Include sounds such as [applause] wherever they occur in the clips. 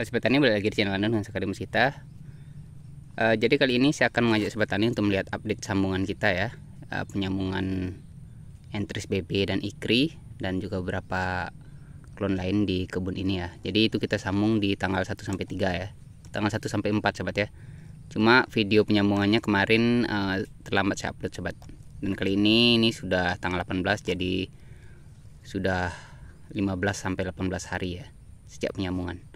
Sobat Tani balik lagi di channel Anon dengan Sekali Musita uh, eh, Jadi kali ini saya akan mengajak Sobat Tani untuk melihat update sambungan kita ya uh, Penyambungan Entris BB dan Ikri Dan juga beberapa klon lain di kebun ini ya Jadi itu kita sambung di tanggal 1-3 ya Tanggal 1-4 Sobat ya Cuma video penyambungannya kemarin uh, terlambat saya upload Sobat Dan kali ini ini sudah tanggal 18 jadi sudah 15 sampai 18 hari ya sejak penyambungan.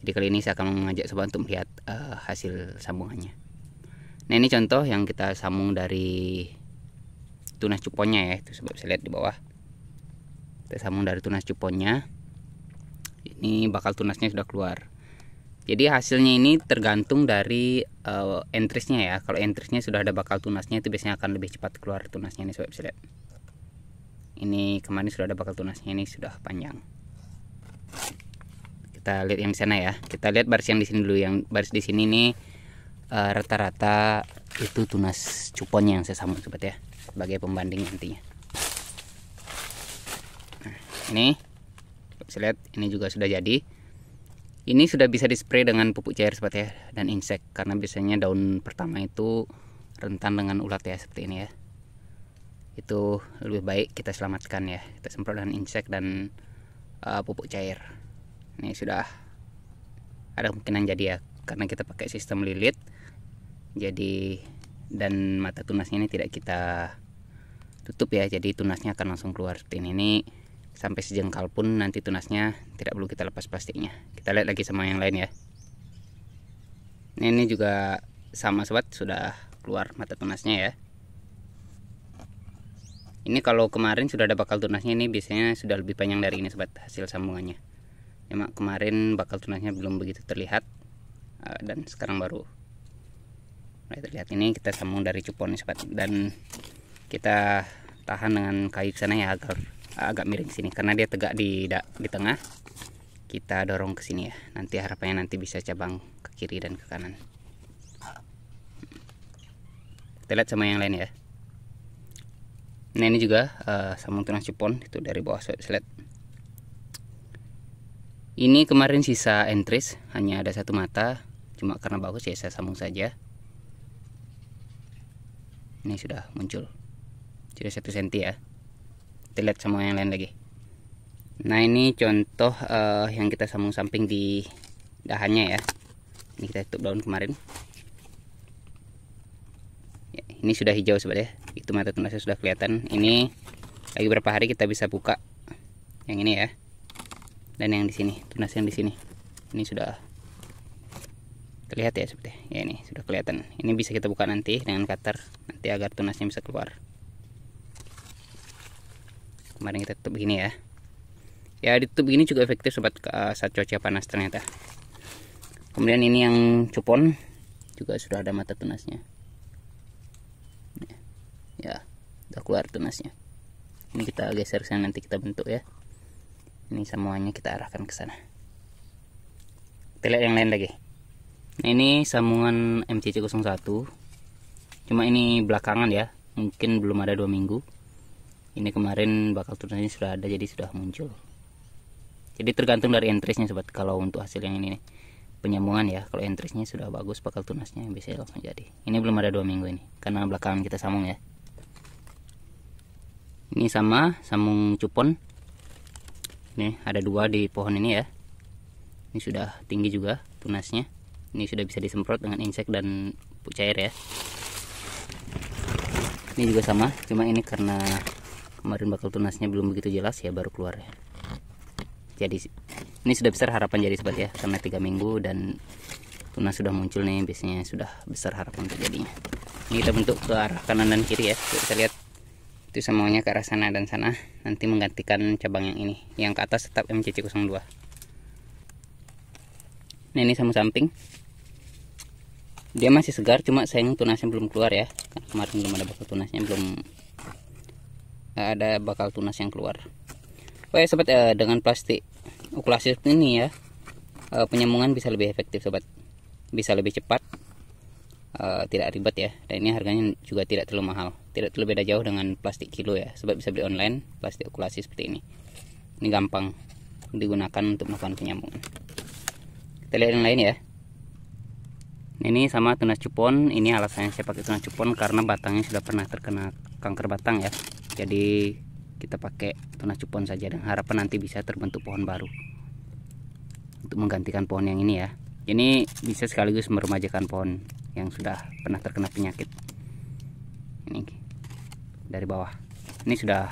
Jadi kali ini saya akan mengajak sobat untuk melihat uh, hasil sambungannya. Nah ini contoh yang kita sambung dari tunas cuponnya ya, itu sobat bisa lihat di bawah. Kita sambung dari tunas cuponnya. Ini bakal tunasnya sudah keluar. Jadi hasilnya ini tergantung dari uh, eh, entrisnya ya. Kalau entrisnya sudah ada bakal tunasnya itu biasanya akan lebih cepat keluar tunasnya ini sobat bisa lihat. Ini kemarin sudah ada bakal tunasnya ini sudah panjang kita lihat yang di sana ya kita lihat baris yang di sini dulu yang baris di sini nih eh, rata-rata uh, itu tunas cuponnya yang saya sambung sobat ya sebagai pembanding nantinya nah, ini bisa lihat ini juga sudah jadi ini sudah bisa dispray dengan pupuk cair sobat ya dan insek karena biasanya daun pertama itu rentan dengan ulat ya seperti ini ya itu lebih baik kita selamatkan ya kita semprot dengan insek dan uh, pupuk cair ini sudah ada kemungkinan jadi ya karena kita pakai sistem lilit jadi dan mata tunasnya ini tidak kita tutup ya jadi tunasnya akan langsung keluar seperti ini, ini sampai sejengkal pun nanti tunasnya tidak perlu kita lepas plastiknya kita lihat lagi sama yang lain ya ini, ini juga sama sobat sudah keluar mata tunasnya ya ini kalau kemarin sudah ada bakal tunasnya ini biasanya sudah lebih panjang dari ini sobat hasil sambungannya cuma kemarin bakal tunasnya belum begitu terlihat uh, dan sekarang baru mulai terlihat ini kita sambung dari cupon ini sobat dan kita tahan dengan kayu sana ya agar agak miring sini karena dia tegak di di tengah kita dorong ke sini ya nanti harapannya nanti bisa cabang ke kiri dan ke kanan kita lihat sama yang lain ya nah ini juga uh, sambung tunas cupon itu dari bawah sobat ini kemarin sisa entris hanya ada satu mata cuma karena bagus ya saya sambung saja ini sudah muncul sudah satu senti ya kita lihat sama yang lain lagi nah ini contoh uh, yang kita sambung samping di dahannya ya ini kita tutup daun kemarin ya, ini sudah hijau sebenarnya itu mata tunasnya sudah kelihatan ini lagi berapa hari kita bisa buka yang ini ya dan yang di sini tunas yang di sini ini sudah terlihat ya seperti ya ini sudah kelihatan ini bisa kita buka nanti dengan cutter nanti agar tunasnya bisa keluar kemarin kita tutup begini ya ya ditutup ini juga efektif sobat eh, saat cuaca panas ternyata kemudian ini yang cupon juga sudah ada mata tunasnya ya udah keluar tunasnya ini kita geser sana nanti kita bentuk ya ini semuanya kita arahkan ke sana kita lihat yang lain lagi nah, ini sambungan MCC 01 cuma ini belakangan ya mungkin belum ada dua minggu ini kemarin bakal tunasnya sudah ada jadi sudah muncul jadi tergantung dari entrisnya sobat kalau untuk hasil yang ini nih penyambungan ya kalau entrisnya sudah bagus bakal tunasnya bisa langsung jadi ini belum ada dua minggu ini karena belakangan kita sambung ya ini sama sambung cupon Nih ada dua di pohon ini ya. Ini sudah tinggi juga tunasnya. Ini sudah bisa disemprot dengan insek dan pupuk cair ya. Ini juga sama, cuma ini karena kemarin bakal tunasnya belum begitu jelas ya baru keluar ya. Jadi ini sudah besar harapan jadi sobat ya karena tiga minggu dan tunas sudah muncul nih biasanya sudah besar harapan terjadinya. Ini kita bentuk ke arah kanan dan kiri ya. Kita lihat itu semuanya ke arah sana dan sana nanti menggantikan cabang yang ini yang ke atas tetap MCC02 nah ini sama samping dia masih segar cuma sayang tunasnya belum keluar ya kemarin belum ada bakal tunasnya belum ada bakal tunas yang keluar oh ya, sobat eh, dengan plastik ukulasi ini ya eh, penyambungan bisa lebih efektif sobat bisa lebih cepat Eh, tidak ribet ya dan ini harganya juga tidak terlalu mahal tidak terlalu beda jauh dengan plastik kilo ya sebab bisa beli online plastik okulasi seperti ini ini gampang digunakan untuk melakukan penyambungan kita lihat yang lain ya ini sama tunas cupon ini alasannya saya pakai tunas cupon karena batangnya sudah pernah terkena kanker batang ya jadi kita pakai tunas cupon saja dan harapan nanti bisa terbentuk pohon baru untuk menggantikan pohon yang ini ya ini bisa sekaligus meremajakan pohon yang sudah pernah terkena penyakit ini dari bawah ini sudah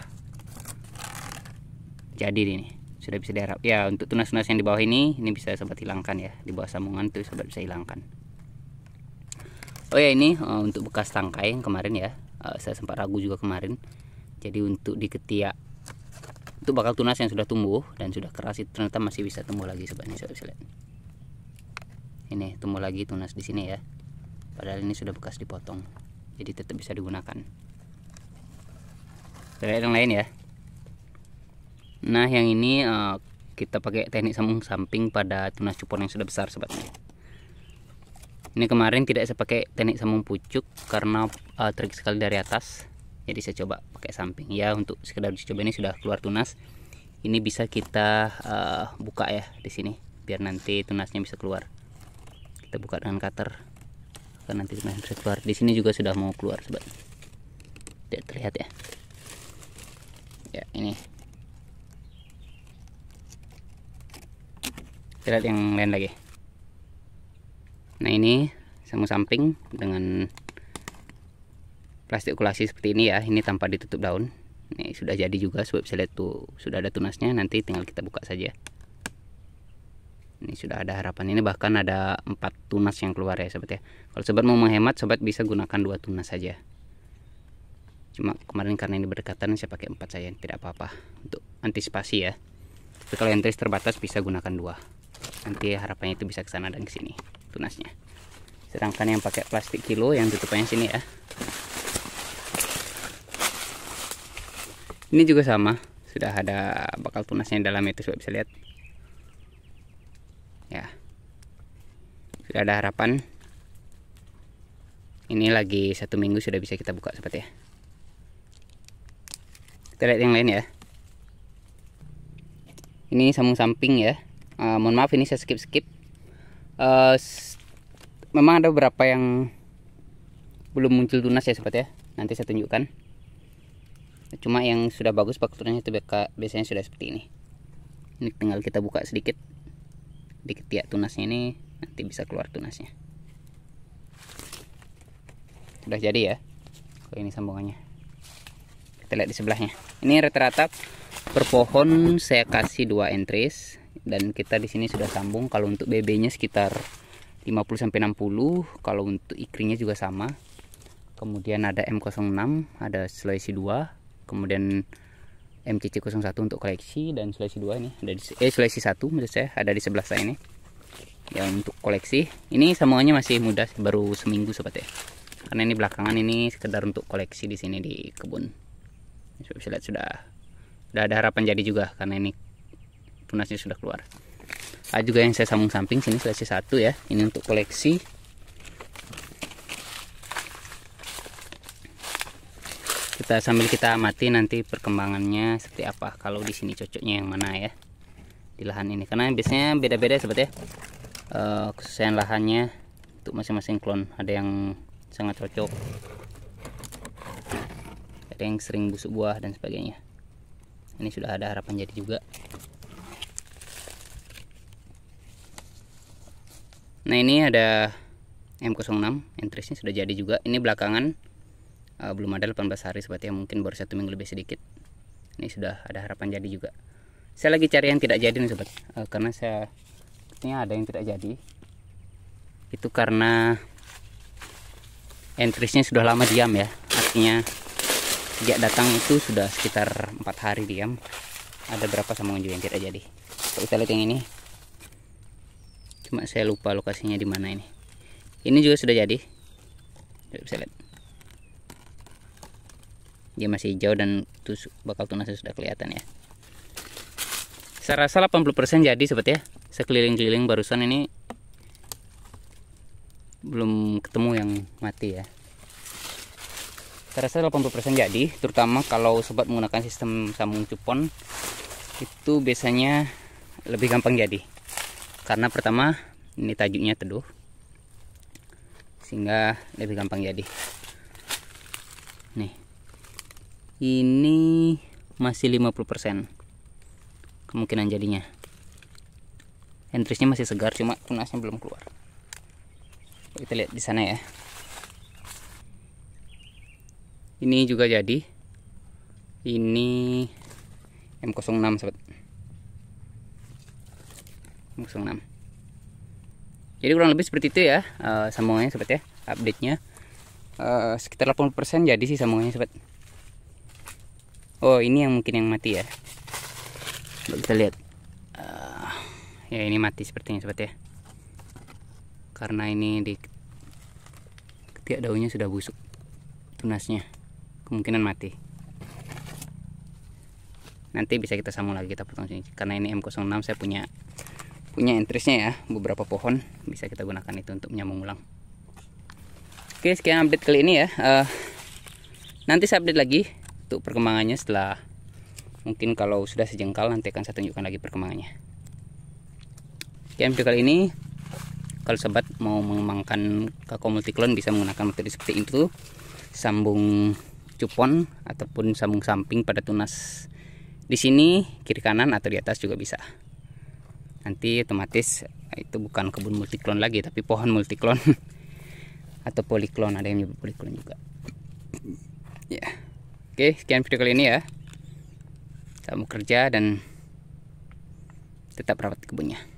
jadi ini sudah bisa diharap ya untuk tunas-tunas yang di bawah ini ini bisa sempat hilangkan ya di bawah sambungan tuh sobat bisa hilangkan oh ya ini uh, untuk bekas tangkai yang kemarin ya uh, saya sempat ragu juga kemarin jadi untuk di ketiak itu bakal tunas yang sudah tumbuh dan sudah keras itu ternyata masih bisa tumbuh lagi sobat ini sobat bisa lihat ini tumbuh lagi tunas di sini ya padahal ini sudah bekas dipotong jadi tetap bisa digunakan kita yang lain ya nah yang ini uh, kita pakai teknik sambung samping pada tunas cupon yang sudah besar sobat ini kemarin tidak saya pakai teknik sambung pucuk karena uh, eh, trik sekali dari atas jadi saya coba pakai samping ya untuk sekedar dicoba ini sudah keluar tunas ini bisa kita uh, buka ya di sini biar nanti tunasnya bisa keluar kita buka dengan cutter karena nanti bisa keluar di sini juga sudah mau keluar sobat tidak terlihat ya ya ini lihat yang lain lagi nah ini sama samping dengan plastik kulasi seperti ini ya ini tanpa ditutup daun ini sudah jadi juga sobat bisa lihat tuh sudah ada tunasnya nanti tinggal kita buka saja ini sudah ada harapan ini bahkan ada empat tunas yang keluar ya sobat ya kalau sobat mau menghemat sobat bisa gunakan dua tunas saja cuma kemarin karena ini berdekatan saya pakai empat saya tidak apa-apa untuk antisipasi ya tapi kalau yang tris terbatas bisa gunakan dua nanti harapannya itu bisa ke sana dan ke sini tunasnya sedangkan yang pakai plastik kilo yang tutupannya sini ya ini juga sama sudah ada bakal tunasnya dalam itu sobat bisa lihat tidak ada harapan ini lagi satu minggu sudah bisa kita buka seperti ya kita lihat yang lain ya ini sambung samping ya uh, mohon maaf ini saya skip skip uh, eh, memang ada beberapa yang belum muncul tunas ya seperti ya nanti saya tunjukkan cuma yang sudah bagus fakturnya itu biasanya sudah seperti ini ini tinggal kita buka sedikit sedikit ya tunasnya ini nanti bisa keluar tunasnya sudah jadi ya kalau ini sambungannya kita lihat di sebelahnya ini rata-rata per pohon saya kasih dua entries dan kita di sini sudah sambung kalau untuk BB-nya sekitar 50 sampai 60 kalau untuk ikrinya juga sama kemudian ada M06 ada Sulawesi 2 kemudian MCC01 untuk koleksi dan Sulawesi 2 ini ada di, eh Sulawesi 1 menurut saya ada di sebelah saya ini ya untuk koleksi ini semuanya masih mudah baru seminggu sobat ya karena ini belakangan ini sekedar untuk koleksi di sini di kebun sobat bisa lihat sudah sudah ada harapan jadi juga karena ini tunasnya sudah keluar ada juga yang saya sambung samping sini seleksi satu ya ini untuk koleksi kita sambil kita amati nanti perkembangannya seperti apa kalau di sini cocoknya yang mana ya di lahan ini karena biasanya beda-beda sobat ya uh, lahannya untuk masing-masing klon ada yang sangat cocok ada yang sering busuk buah dan sebagainya ini sudah ada harapan jadi juga nah ini ada M06 entrisnya sudah jadi juga ini belakangan uh, belum ada 18 hari seperti yang mungkin baru satu minggu lebih sedikit ini sudah ada harapan jadi juga saya lagi cari yang tidak jadi nih sobat uh, karena saya harusnya ada yang tidak jadi itu karena entrisnya sudah lama diam ya artinya sejak datang itu sudah sekitar empat hari diam ada berapa sama unjuk yang tidak jadi kita lihat yang ini cuma saya lupa lokasinya di mana ini ini juga sudah jadi bisa lihat dia masih hijau dan tusuk, bakal tunasnya sudah kelihatan ya saya rasa 80% jadi seperti ya sekeliling keliling barusan ini belum ketemu yang mati ya Terasa rasa 80% jadi terutama kalau sobat menggunakan sistem sambung cupon itu biasanya lebih gampang jadi karena pertama ini tajuknya teduh sehingga lebih gampang jadi nih ini masih 50% kemungkinan jadinya Entrisnya masih segar, cuma tunasnya belum keluar. Kita lihat di sana ya. Ini juga jadi. Ini M06 sobat. M06. Jadi kurang lebih seperti itu ya uh, sambungannya sobat ya, update-nya. Uh, sekitar 80% jadi sih sambungannya sobat. Oh, ini yang mungkin yang mati ya. kita lihat. Eh, ya ini mati sepertinya sobat ya karena ini di ketiak daunnya sudah busuk tunasnya kemungkinan mati nanti bisa kita sambung lagi kita potong sini karena ini M06 saya punya punya entrisnya ya beberapa pohon bisa kita gunakan itu untuk menyambung ulang oke sekian update kali ini ya uh, nanti saya update lagi untuk perkembangannya setelah mungkin kalau sudah sejengkal nanti akan saya tunjukkan lagi perkembangannya video kali ini kalau sobat mau mengembangkan kakao multiklon bisa menggunakan metode seperti itu sambung cupon ataupun sambung samping pada tunas di sini kiri kanan atau di atas juga bisa nanti otomatis eh, itu bukan kebun multiklon lagi tapi pohon multiklon [laughs] atau poliklon ada yang nyebut poliklon juga ya yeah. oke okay, sekian video kali ini ya kamu kerja dan tetap rawat kebunnya